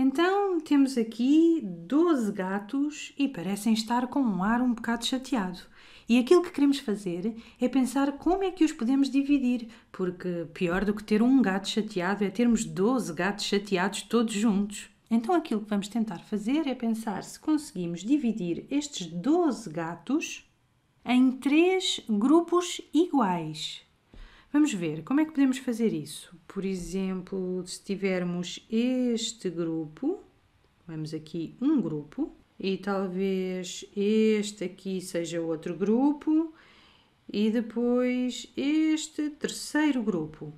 Então temos aqui 12 gatos e parecem estar com um ar um bocado chateado. E aquilo que queremos fazer é pensar como é que os podemos dividir, porque pior do que ter um gato chateado é termos 12 gatos chateados todos juntos. Então aquilo que vamos tentar fazer é pensar se conseguimos dividir estes 12 gatos em três grupos iguais. Vamos ver como é que podemos fazer isso. Por exemplo, se tivermos este grupo, vamos aqui um grupo, e talvez este aqui seja outro grupo, e depois este terceiro grupo.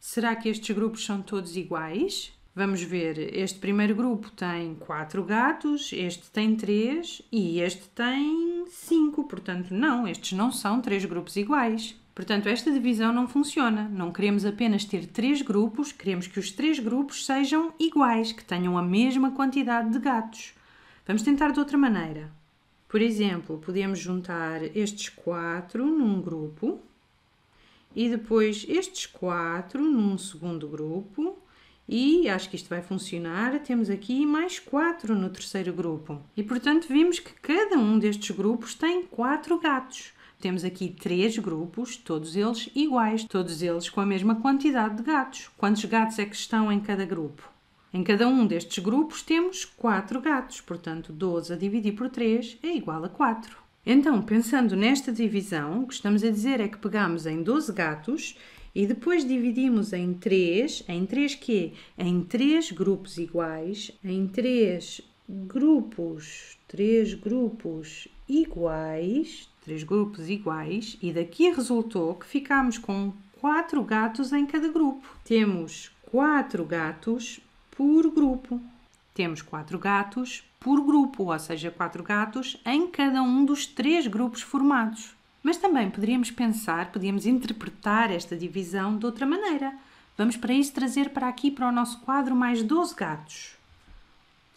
Será que estes grupos são todos iguais? Vamos ver, este primeiro grupo tem quatro gatos, este tem três e este tem cinco, portanto, não, estes não são três grupos iguais. Portanto, esta divisão não funciona. Não queremos apenas ter três grupos, queremos que os três grupos sejam iguais, que tenham a mesma quantidade de gatos. Vamos tentar de outra maneira. Por exemplo, podemos juntar estes quatro num grupo e depois estes quatro num segundo grupo e acho que isto vai funcionar. Temos aqui mais quatro no terceiro grupo. E portanto, vimos que cada um destes grupos tem quatro gatos. Temos aqui três grupos, todos eles iguais, todos eles com a mesma quantidade de gatos. Quantos gatos é que estão em cada grupo? Em cada um destes grupos temos quatro gatos, portanto 12 a dividir por 3 é igual a 4. Então, pensando nesta divisão, o que estamos a dizer é que pegamos em 12 gatos e depois dividimos em 3, em 3 quê? Em 3 grupos iguais, em 3 grupos, 3 grupos iguais, três grupos iguais, e daqui resultou que ficámos com quatro gatos em cada grupo. Temos quatro gatos por grupo. Temos quatro gatos por grupo, ou seja, quatro gatos em cada um dos três grupos formados. Mas também poderíamos pensar, podíamos interpretar esta divisão de outra maneira. Vamos para isso trazer para aqui, para o nosso quadro, mais 12 gatos.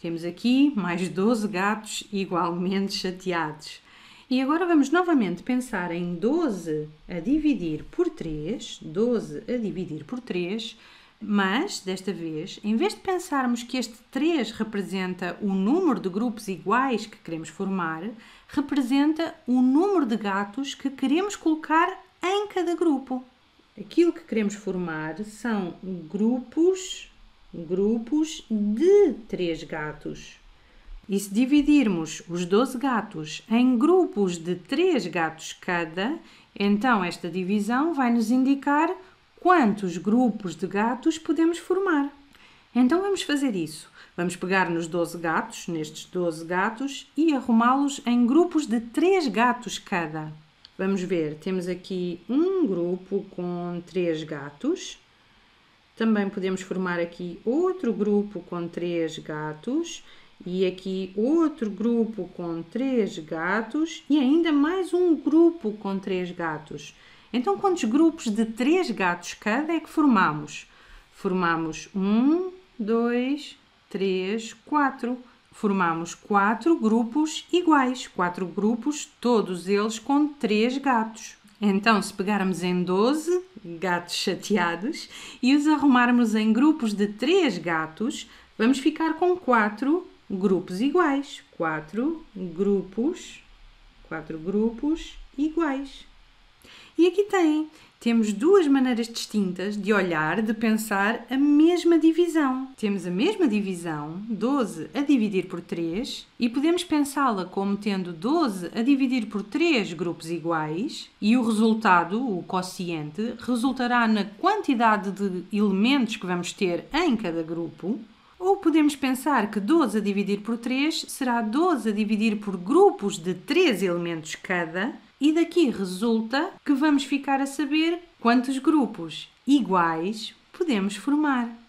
Temos aqui mais 12 gatos igualmente chateados. E agora vamos novamente pensar em 12 a dividir por 3, 12 a dividir por 3, mas desta vez, em vez de pensarmos que este 3 representa o número de grupos iguais que queremos formar, representa o número de gatos que queremos colocar em cada grupo. Aquilo que queremos formar são grupos, grupos de 3 gatos. E se dividirmos os 12 gatos em grupos de 3 gatos cada, então esta divisão vai nos indicar quantos grupos de gatos podemos formar. Então vamos fazer isso. Vamos pegar nos 12 gatos, nestes 12 gatos, e arrumá-los em grupos de 3 gatos cada. Vamos ver, temos aqui um grupo com 3 gatos. Também podemos formar aqui outro grupo com 3 gatos e aqui outro grupo com três gatos e ainda mais um grupo com três gatos. Então, quantos grupos de três gatos cada é que formamos? Formamos um, dois, três, quatro. Formamos quatro grupos iguais, quatro grupos, todos eles com três gatos. Então, se pegarmos em 12 gatos chateados e os arrumarmos em grupos de três gatos, vamos ficar com quatro grupos iguais. Quatro grupos, quatro grupos iguais. E aqui tem, temos duas maneiras distintas de olhar, de pensar a mesma divisão. Temos a mesma divisão, 12 a dividir por 3, e podemos pensá-la como tendo 12 a dividir por 3 grupos iguais, e o resultado, o quociente, resultará na quantidade de elementos que vamos ter em cada grupo, ou podemos pensar que 12 a dividir por 3 será 12 a dividir por grupos de 3 elementos cada, e daqui resulta que vamos ficar a saber quantos grupos iguais podemos formar.